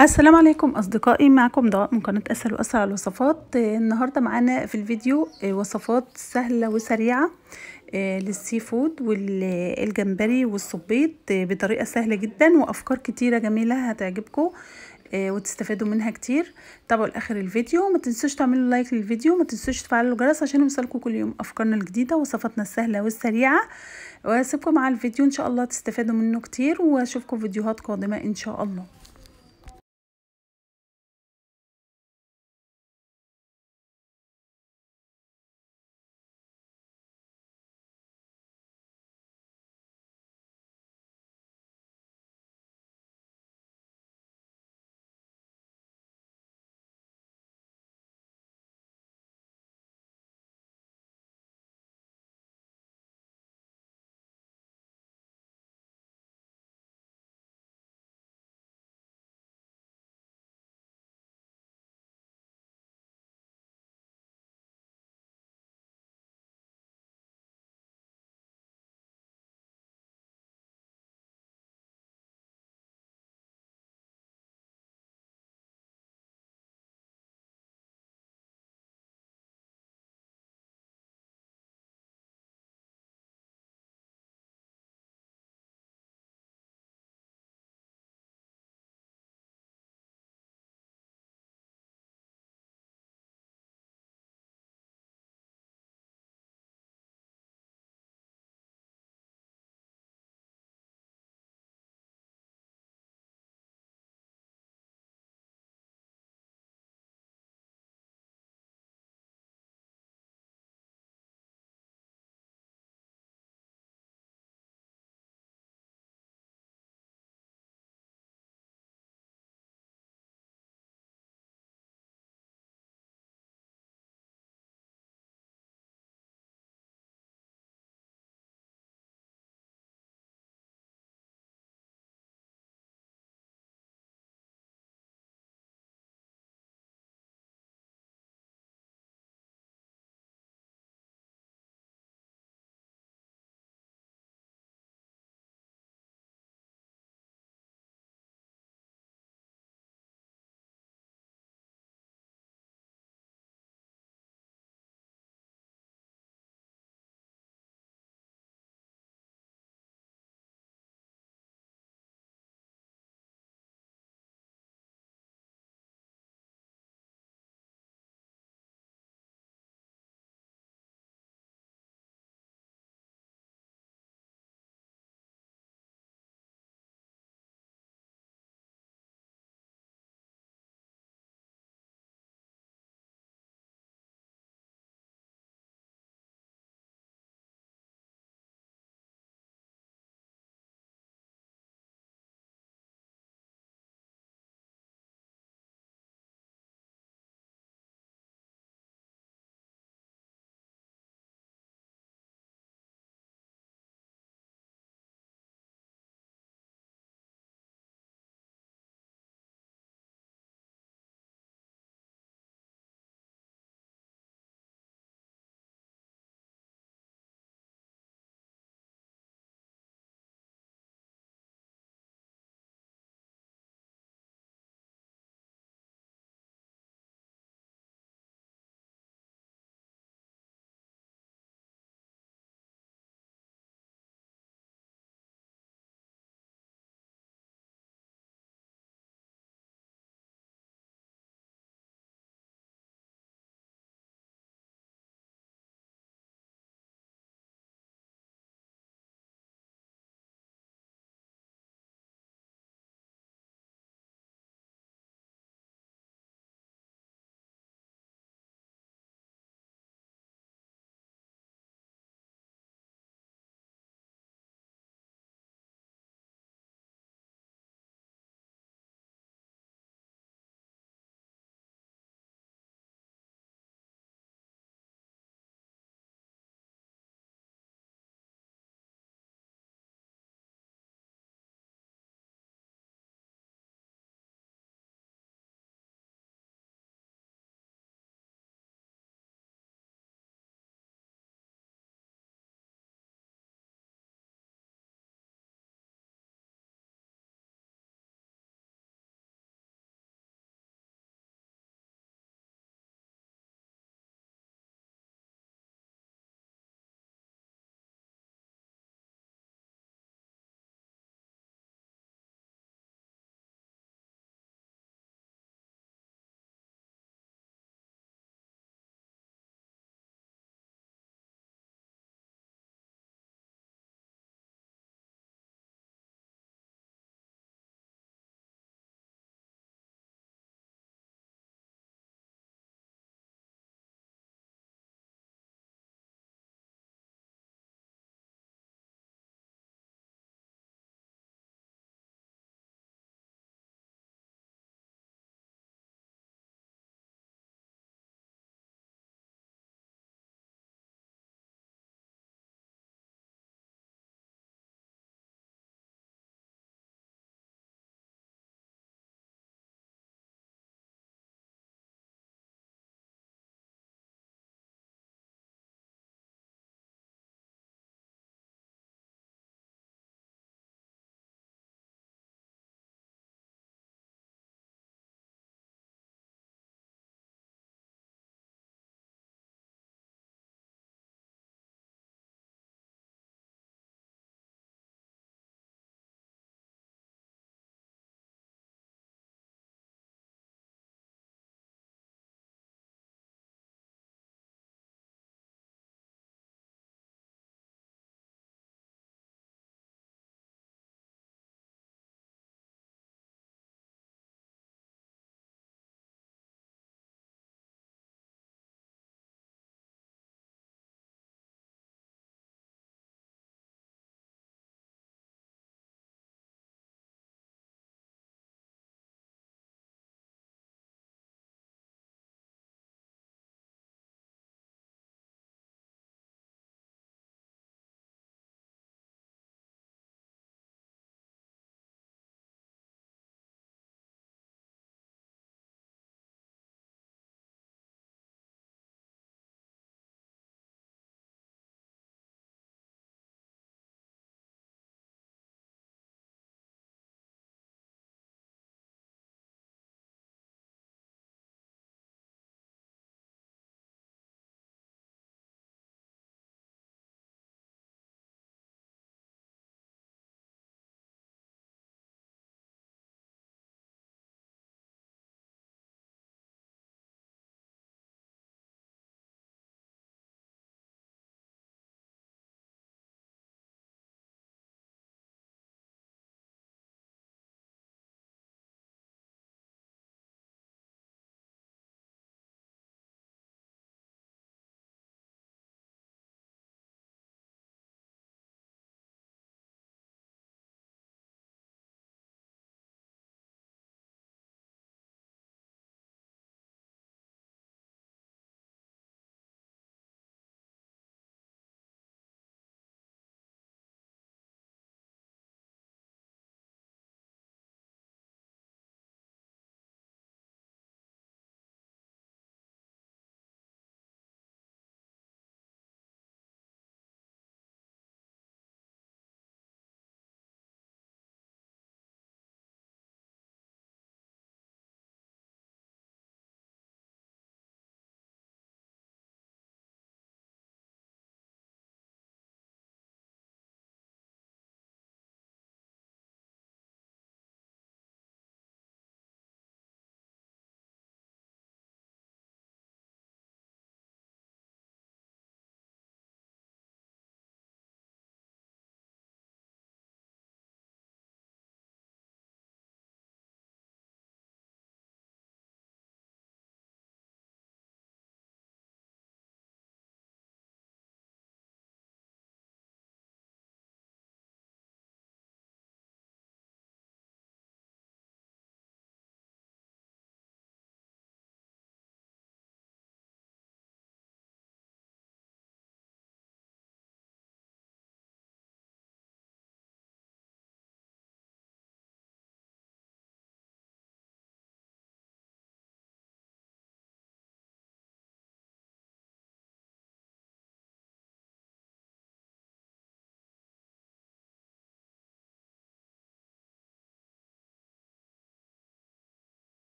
السلام عليكم اصدقائي معكم دعاء من قناه اسهل واسرع الوصفات النهارده معانا في الفيديو آه، وصفات سهله وسريعه آه، للسي فود والجمبري والصبيط آه، بطريقه سهله جدا وافكار كتيره جميله هتعجبكم وتستفادوا منها كتير تابعوا لاخر الفيديو ما تنسوش تعملوا لايك للفيديو ما تنسوش تفعلوا الجرس عشان يوصلكم كل يوم افكارنا الجديده وصفاتنا السهله والسريعه واسيبكم مع الفيديو ان شاء الله تستفادوا منه كتير واشوفكم فيديوهات قادمه ان شاء الله